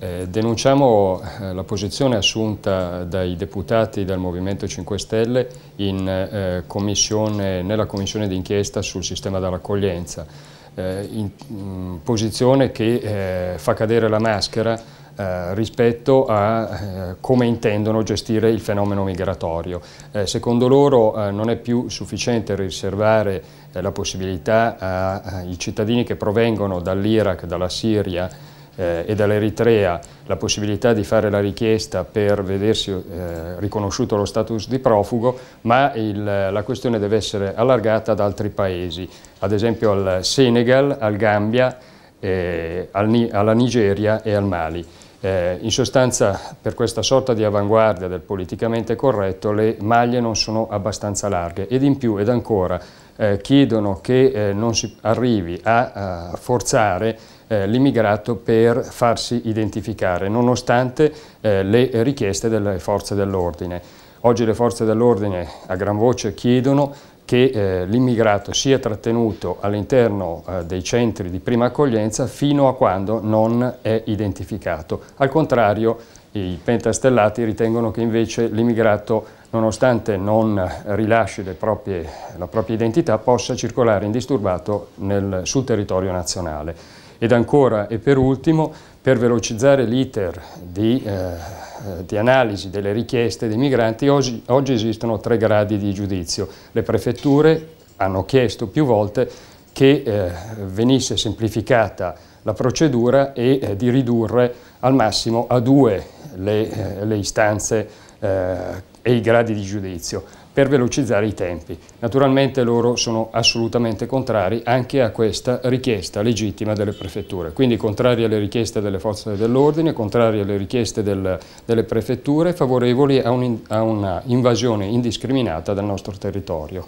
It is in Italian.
Eh, denunciamo eh, la posizione assunta dai deputati del Movimento 5 Stelle in, eh, commissione, nella commissione d'inchiesta sul sistema dell'accoglienza, eh, in, in mm, posizione che eh, fa cadere la maschera eh, rispetto a eh, come intendono gestire il fenomeno migratorio. Eh, secondo loro non è più sufficiente riservare la possibilità ai cittadini che provengono dall'Iraq, dalla Siria, eh, e dall'Eritrea la possibilità di fare la richiesta per vedersi eh, riconosciuto lo status di profugo, ma il, la questione deve essere allargata ad altri paesi, ad esempio al Senegal, al Gambia, eh, al, alla Nigeria e al Mali. Eh, in sostanza per questa sorta di avanguardia del politicamente corretto le maglie non sono abbastanza larghe ed in più ed ancora eh, chiedono che eh, non si arrivi a, a forzare eh, l'immigrato per farsi identificare nonostante eh, le richieste delle forze dell'ordine. Oggi le forze dell'ordine a gran voce chiedono che eh, l'immigrato sia trattenuto all'interno eh, dei centri di prima accoglienza fino a quando non è identificato. Al contrario, i pentastellati ritengono che invece l'immigrato, nonostante non rilasci proprie, la propria identità, possa circolare indisturbato nel, sul territorio nazionale. Ed ancora e per ultimo, per velocizzare l'iter di, eh, di, analisi delle richieste dei migranti, oggi, oggi esistono tre gradi di giudizio. Le prefetture hanno chiesto più volte che eh, venisse semplificata la procedura e eh, di ridurre al massimo a due le, eh, le istanze eh, e i gradi di giudizio per velocizzare i tempi. Naturalmente loro sono assolutamente contrari anche a questa richiesta legittima delle prefetture, quindi contrari alle richieste delle forze dell'ordine, contrari alle richieste del, delle prefetture, favorevoli a un'invasione indiscriminata del nostro territorio.